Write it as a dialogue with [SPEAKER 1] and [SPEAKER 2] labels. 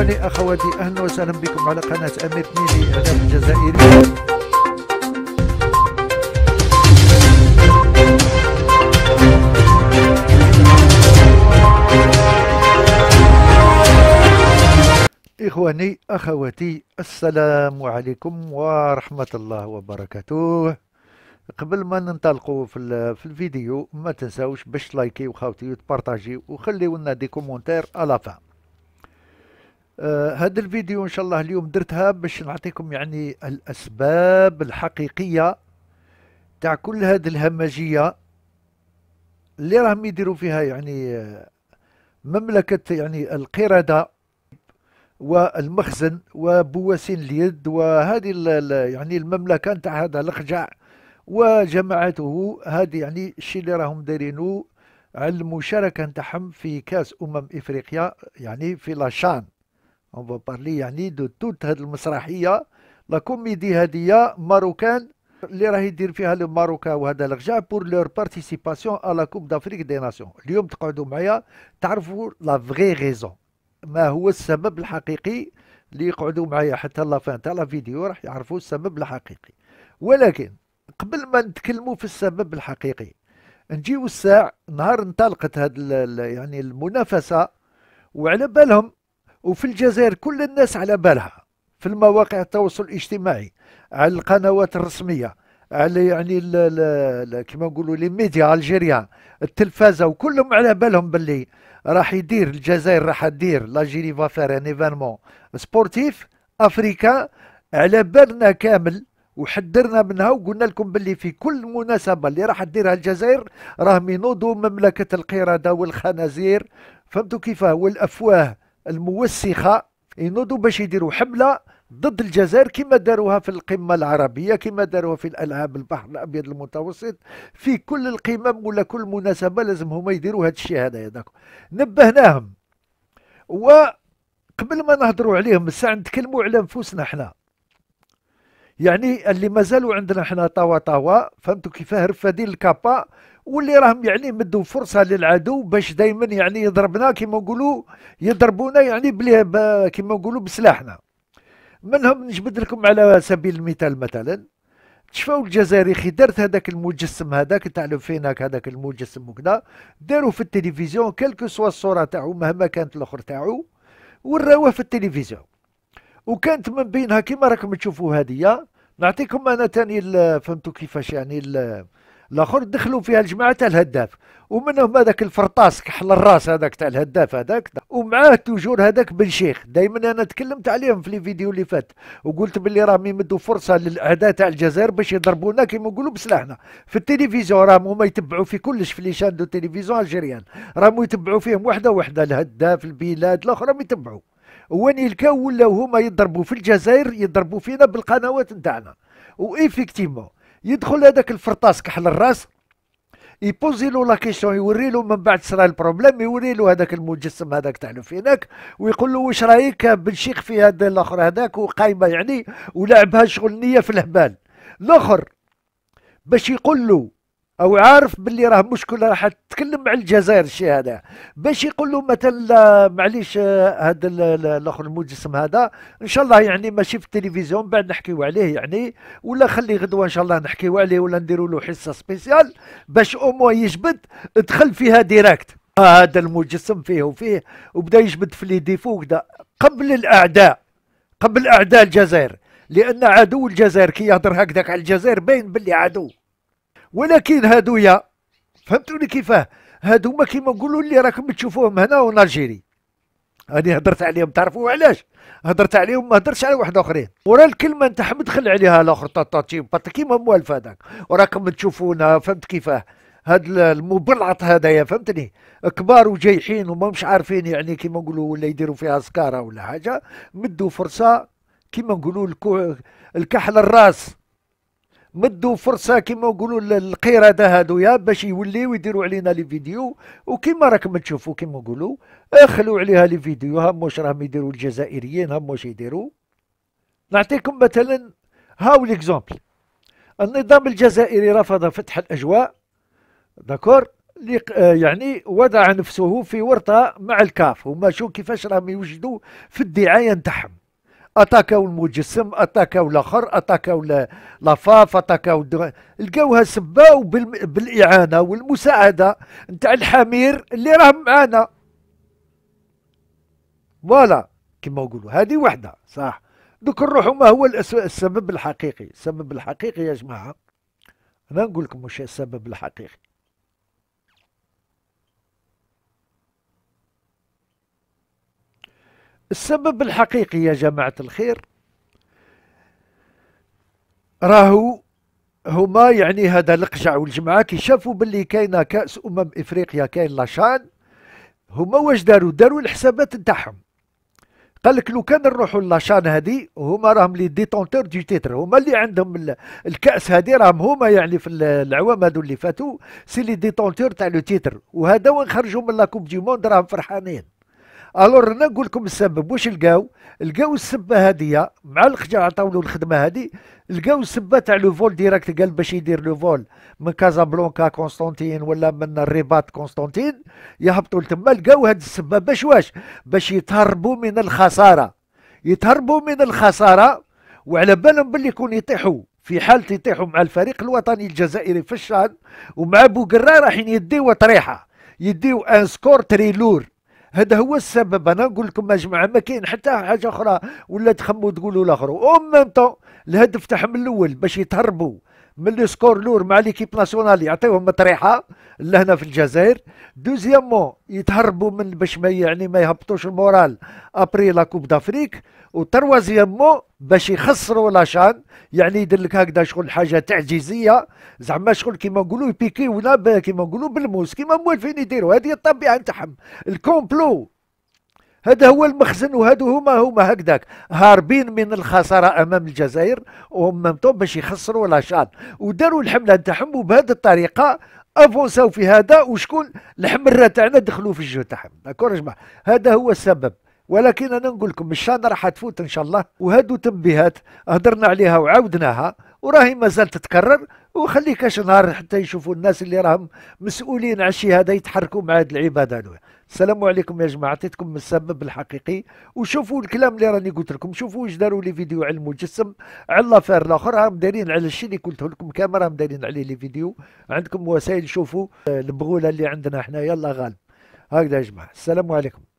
[SPEAKER 1] إخواني أخواتي أهلا وسهلا بكم على قناة أمير تنيني الإعلام الجزائري إخواني أخواتي السلام عليكم ورحمة الله وبركاته قبل ما ننطلقوا في, في الفيديو ما تنساوش باش لايكي وخاوتي وتبارطاجي وخليو لنا دي كومونتير الافان هذا آه، الفيديو ان شاء الله اليوم درتها باش نعطيكم يعني الاسباب الحقيقيه تاع كل هذه الهمجيه اللي راهم يديروا فيها يعني آه، مملكه يعني القرده والمخزن وبواسين اليد وهذه يعني المملكه نتاع هذا الخجع وجماعته هذه يعني الشيء اللي راهم دايرينو على المشاركه نتاعهم في كاس امم افريقيا يعني في لاشان اون فو بارلي يعني دو توت هاد المسرحية لا كوميدي هادية ماروكان اللي راهي يدير فيها الماروكا وهذا الرجاع بور لور بارتيسيباسيون على لا كوب دافريك دي ناسيون اليوم تقعدوا معايا تعرفوا لا فغي غيزون ما هو السبب الحقيقي اللي يقعدوا معايا حتى لا فان تاع لا فيديو راح يعرفوا السبب الحقيقي ولكن قبل ما نتكلموا في السبب الحقيقي نجيو الساع نهار انطلقت هاد يعني المنافسة وعلى بالهم وفي الجزائر كل الناس على بالها في المواقع التواصل الاجتماعي على القنوات الرسميه على يعني كما نقولوا لي ميديا الجيريا التلفازه وكلهم على بالهم باللي راح يدير الجزائر راح تدير لاجيري فافير ان ايفينمون سبورتيف افريكا على بالنا كامل وحذرنا منها وقلنا لكم باللي في كل مناسبه اللي راح تديرها الجزائر راهم ينوضوا مملكه القرده والخنازير فهمتوا كيفاه والافواه الموسخه ينوضوا باش يديروا حمله ضد الجزائر كما داروها في القمه العربيه كما داروها في الالعاب البحر الابيض المتوسط في كل القمم ولا كل مناسبه لازم هما يديروا هذا الشيء هذا نبهناهم وقبل ما نهضروا عليهم الساعه نتكلموا على نفوسنا حنا يعني اللي مازالوا عندنا حنا طوا طوا فهمتوا كيفاه رفادين الكابا واللي راهم يعني مدوا فرصه للعدو باش دائما يعني يضربنا كما نقولوا يضربونا يعني بلي كما نقولوا بسلاحنا منهم نجبد لكم على سبيل المثال مثلا تشفاو الجزائري خي دارت هذاك المجسم هذاك تاع لوفيناك هذاك المجسم وكذا داروا في التلفزيون كلكو سوا الصوره تاعو مهما كانت الاخر تاعو وراوه في التلفزيون وكانت من بينها كما راكم تشوفوا هذه نعطيكم انا ثاني فهمتوا كيفاش يعني الاخر دخلوا فيها الجماعه تاع الهداف ومنهم هذاك الفرطاس كحل الراس هذاك تاع الهداف هذاك ومعاه توجور هذاك بن شيخ دائما انا تكلمت عليهم في الفيديو اللي فات وقلت باللي راهم يمدوا فرصه للاعداء تاع الجزائر باش يضربونا كيما نقولوا بسلاحنا في التلفزيون راهم هما يتبعوا في كلش في لي شان دو تلفزيون الجيريان راهم يتبعوا فيهم وحده وحده الهداف البلاد الاخرى يتبعوا ونيلكا ولاو هما يضربوا في الجزائر يضربوا فينا بالقنوات نتاعنا وإفكتيمون يدخل هذاك الفرطاس كحل الراس يبوزي له لا كيسيون يوري له من بعد صرا البروبليم يوري له هذاك المجسم هذاك تاع لوفيناك ويقول له واش رايك بالشيخ في هذا الاخر هذاك وقايمه يعني ولعبها شغل نيه في الهبال الاخر باش يقول له او عارف باللي راه مشكله راح تتكلم مع الجزائر الشيء هذا باش يقول له مثلا آه، معليش آه، هذا الاخر المجسم هذا ان شاء الله يعني ماشي في التلفزيون بعد نحكيو عليه يعني ولا خلي غدوه ان شاء الله نحكيو عليه ولا نديروا له حصه سبيسيال باش اومو يجبد دخل فيها ديريكت هذا المجسم فيه وفيه وبدا يجبد في لي ديفو وكذا قبل الاعداء قبل اعداء الجزائر لان عدو الجزائر كي يهضر هكذاك على الجزائر باين باللي عدو ولكن هادويا فهمتوني كيفاه هادو هما كيما نقولوا اللي راكم تشوفوهم هنا ون الجيري هاني هضرت عليهم تعرفوا علاش هضرت عليهم ما هضرتش على واحد اخرين ورا الكلمه نتاع حمد خل عليها الاخر طاطاتي كيما موالف هذاك وراكم تشوفونا فهمت كيفاه هاد المبلعط هذايا فهمتني كبار وجايحين وما مش عارفين يعني كيما نقولوا ولا يديروا فيها سكاره ولا حاجه مدوا فرصه كيما نقولوا الكحل الراس مدوا فرصه كما يقولوا القرده هادويا باش يوليو يديروا علينا لي فيديو وكما راكم تشوفوا كما نقولوا اخلوا عليها لي فيديو واش راهم يديروا الجزائريين واش يديروا نعطيكم مثلا هاو ليكزومبل النظام الجزائري رفض فتح الاجواء داكور آه، يعني وضع نفسه في ورطه مع الكاف هما شو كيفاش راهم يوجدوا في الدعايه نتاعهم اتاكاو المجسم اتاكاو الاخر اتاكاو لافاف اتاكاو لقاوها سباو بالاعانه والمساعده نتاع الحمير اللي راهم معانا فوالا كما نقولوا هذه وحده صح دوك نروحوا ما هو السبب الحقيقي السبب الحقيقي يا جماعه انا نقول لكم واش السبب الحقيقي السبب الحقيقي يا جماعة الخير راهو هما يعني هذا القجع والجماعة كي شافوا باللي كاينة كأس أمم إفريقيا كاين لاشان هما واش داروا داروا الحسابات نتاعهم قال لك لو كان نروحوا لاشان هذي هما راهم لي ديتونتور دو تيتر هما اللي عندهم الكاس هذي راهم هما يعني في العوام هذو اللي فاتوا سي لي ديتونتور تاع لو تيتر وهذا وين خرجوا من لاكوب دي موند راهم فرحانين الور انا نقول لكم السبب واش لقاو لقاو السبه هذه مع الخجل عطاولو الخدمه هذه لقاو السبه تاع لو فول ديريكت قال باش يدير لو فول من بلونكا كونستانتين ولا من الرباط كونستانتين يهبطوا لتما لقاو هاد السبه باش واش باش يتهربوا من الخساره يتهربوا من الخساره وعلى بالهم باللي يكون يطيحوا في حالة يطيحوا مع الفريق الوطني الجزائري في الشان ومع بوقرا راحين يديوا طريحه يديوا ان سكور تري لور هذا هو السبب انا نقول لكم يا جماعه ما كاين حتى حاجه اخرى ولا تخموا تقولوا لاخر او ميم طون الهدف تاعهم الاول باش يتهربوا من لو سكور لور مع ليكيب ناسيونال يعطيهم مطريحه لهنا في الجزائر دوزيامون يتهربوا من باش ما يعني ما يهبطوش المورال ابري لا كوب دافريك وتروازيامون باش يخسروا لاشان يعني يدير لك هكذا شغل حاجه تعجيزيه زعما شغل كيما نقولوا يبيكيونا كيما نقولوا بالموس كيما موالفين يديروا هذه الطبيعه نتاعهم الكومبلو هذا هو المخزن وهذو هما هما هكذاك هاربين من الخساره امام الجزائر وهم باش يخسروا لاشان وداروا الحمله نتاعهم وبهذه الطريقه افونساو في هذا وشكون الحمره تاعنا دخلوا في الجو تاعهم داكور جماعه هذا هو السبب ولكن انا نقول لكم الشان راح تفوت ان شاء الله وهذو تنبيهات هضرنا عليها وعاودناها وراهي مازال تتكرر وخليك اش نهار حتى يشوفوا الناس اللي راهم مسؤولين على الشيء هذا يتحركوا مع هذه العباده السلام عليكم يا جماعه عطيتكم السبب الحقيقي وشوفوا الكلام اللي راني قلت لكم شوفوا واش داروا لي فيديو على المجسم على لافير الاخر راهم دايرين على الشيء اللي قلته لكم كامل راهم دايرين عليه لي فيديو عندكم وسائل شوفوا آه، البغوله اللي عندنا حنايا الله غالب هكذا يا جماعه السلام عليكم